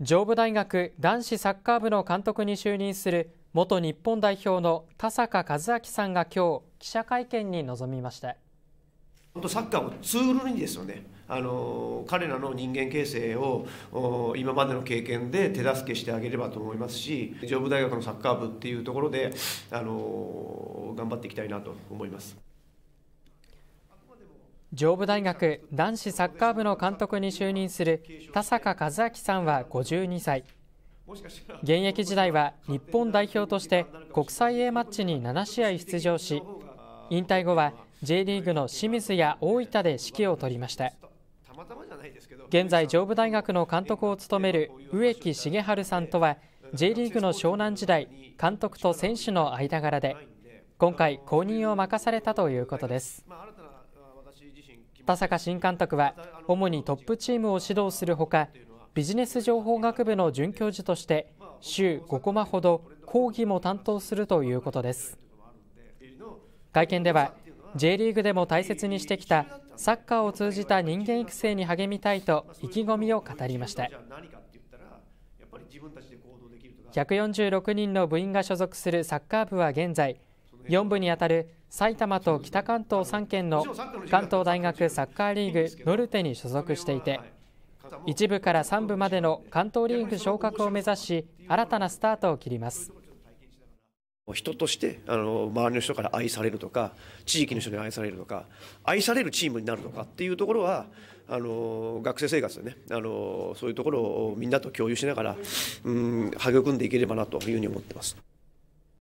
上武大学男子サッカー部の監督に就任する元日本代表の田坂和明さんが今日記者会見に臨みました本当サッカーをツールにですよねあの彼らの人間形成を今までの経験で手助けしてあげればと思いますし上武大学のサッカー部っていうところであの頑張っていきたいなと思います。上部大学男子サッカー部の監督に就任する田坂和明さんは52歳現役時代は日本代表として国際 A マッチに7試合出場し引退後は J リーグの清水や大分で指揮を執りました現在上部大学の監督を務める植木重治さんとは J リーグの湘南時代監督と選手の間柄で今回後任を任されたということです田坂新監督は主にトップチームを指導するほかビジネス情報学部の准教授として週5コマほど講義も担当するということです会見では J リーグでも大切にしてきたサッカーを通じた人間育成に励みたいと意気込みを語りました146人の部員が所属するサッカー部は現在4部にあたる埼玉と北関東3県の関東大学サッカーリーグノルテに所属していて1部から3部までの関東リーグ昇格を目指し新たなスタートを切ります人としてあの周りの人から愛されるとか地域の人に愛されるとか愛されるチームになるとかっていうところはあの学生生活でねあのそういうところをみんなと共有しながら、うん、育んでいければなというふうに思ってます。